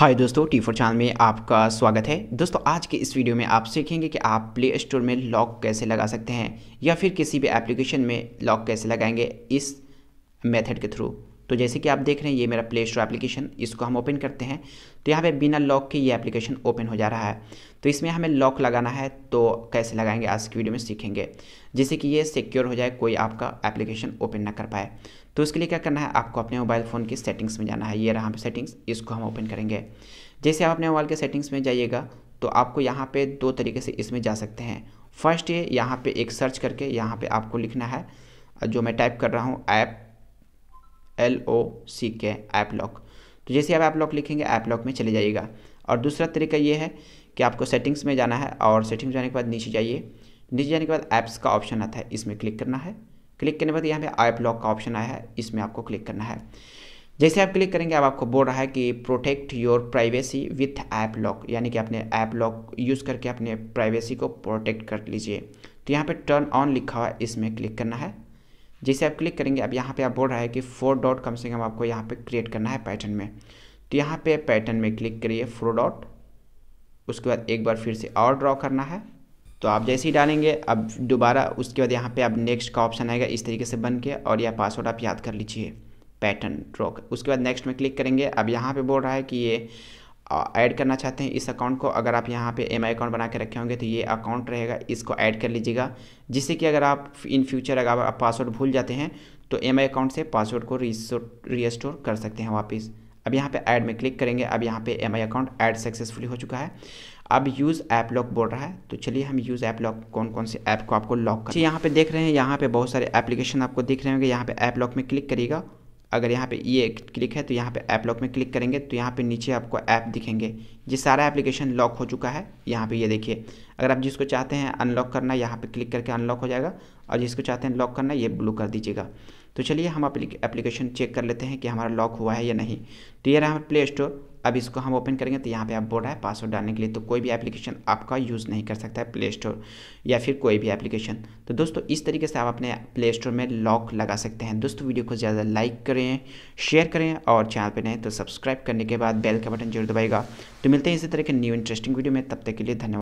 हाय दोस्तों T four channel में आपका स्वागत है दोस्तों आज के इस वीडियो में आप सीखेंगे कि आप प्ले स्टोर में लॉक कैसे लगा सकते हैं या फिर किसी भी एप्लीकेशन में लॉक कैसे लगाएंगे इस मेथड के थ्रू तो जैसे कि आप देख रहे हैं ये मेरा प्ले स्टोर एप्लीकेशन इसको हम ओपन करते हैं तो यहाँ पे बिना लॉक के ये एप्लीकेशन ओपन हो जा रहा है तो इसमें हमें लॉक लगाना है तो कैसे लगाएंगे आज की वीडियो में सीखेंगे जैसे कि ये सिक्योर हो जाए कोई आपका एप्लीकेशन ओपन ना कर पाए तो इसके लिए क्या करना है आपको अपने मोबाइल फ़ोन की सेटिंग्स में जाना है ये रहा सेटिंग्स इसको हम ओपन करेंगे जैसे आप अपने मोबाइल के सेटिंग्स में जाइएगा तो आपको यहाँ पर दो तरीके से इसमें जा सकते हैं फर्स्ट ये यहाँ पर एक सर्च करके यहाँ पर आपको लिखना है जो मैं टाइप कर रहा हूँ ऐप एल ओ सी के ऐप लॉक तो जैसे आप ऐप लॉक लिखेंगे ऐप लॉक में चले जाइएगा और दूसरा तरीका ये है कि आपको सेटिंग्स में जाना है और सेटिंग्स जाने के बाद नीचे जाइए नीचे जाने के बाद ऐप्स का ऑप्शन आता है इसमें क्लिक करना है क्लिक करने के बाद यहाँ पे ऐप लॉक का ऑप्शन आया है इसमें आपको क्लिक करना है जैसे आप क्लिक करेंगे अब आपको बोल रहा है कि protect your privacy with app lock यानी कि अपने ऐप लॉक यूज़ करके अपने प्राइवेसी को प्रोटेक्ट कर लीजिए तो यहाँ पे टर्न ऑन लिखा हुआ है इसमें क्लिक करना है जैसे आप क्लिक करेंगे अब यहाँ पे आप बोल रहा है कि फोर डॉट कम से कम आपको यहाँ पे क्रिएट करना है पैटर्न में तो यहाँ पे पैटर्न में क्लिक करिए फोर डॉट उसके बाद एक बार फिर से और ड्रॉ करना है तो आप जैसे ही डालेंगे अब दोबारा उसके बाद यहाँ पे अब नेक्स्ट का ऑप्शन आएगा इस तरीके से बन के और यह पासवर्ड आप याद कर लीजिए पैटर्न ड्रॉ उसके बाद नेक्स्ट में क्लिक करेंगे अब यहाँ पर बोल रहा है कि ये ऐड करना चाहते हैं इस अकाउंट को अगर आप यहाँ पे एम अकाउंट बना के रखे होंगे तो ये अकाउंट रहेगा इसको ऐड कर लीजिएगा जिससे कि अगर आप इन फ्यूचर अगर आप पासवर्ड भूल जाते हैं तो एम अकाउंट से पासवर्ड को स्टोर कर सकते हैं वापस अब यहाँ पे ऐड में क्लिक करेंगे अब यहाँ पे एम अकाउंट ऐड सक्सेसफुली हो चुका है अब यूज़ ऐप लॉक बोल रहा है तो चलिए हम यूज़ ऐप लॉक कौन कौन से ऐप को आपको लॉक कर यहाँ पे देख रहे हैं यहाँ पे बहुत सारे एप्लीकेशन आपको दिख रहे होंगे यहाँ पे ऐप लॉक में क्लिक करिएगा अगर यहाँ पे ये क्लिक है तो यहाँ पे ऐप लॉक में क्लिक करेंगे तो यहाँ पे नीचे आपको ऐप दिखेंगे ये सारा एप्लीकेशन लॉक हो चुका है यहाँ पे ये देखिए अगर आप जिसको चाहते हैं अनलॉक करना यहाँ पे क्लिक करके अनलॉक हो जाएगा और जिसको चाहते हैं लॉक करना ये ब्लू कर दीजिएगा तो चलिए हम एप्लीकेशन चेक कर लेते हैं कि हमारा लॉक हुआ है या नहीं तो ये रहा प्ले स्टोर अब इसको हम ओपन करेंगे तो यहाँ पे आप बोर्ड है पासवर्ड डालने के लिए तो कोई भी एप्लीकेशन आपका यूज़ नहीं कर सकता है प्ले स्टोर या फिर कोई भी एप्लीकेशन तो दोस्तों इस तरीके से आप अपने प्ले स्टोर में लॉक लगा सकते हैं दोस्तों वीडियो को ज़्यादा लाइक करें शेयर करें और चैनल पर नए तो सब्सक्राइब करने के बाद बेल का बटन जरूर दबाएगा तो मिलते हैं इसी तरह के न्यू इंटरेस्टिंग वीडियो में तब तक के लिए धन्यवाद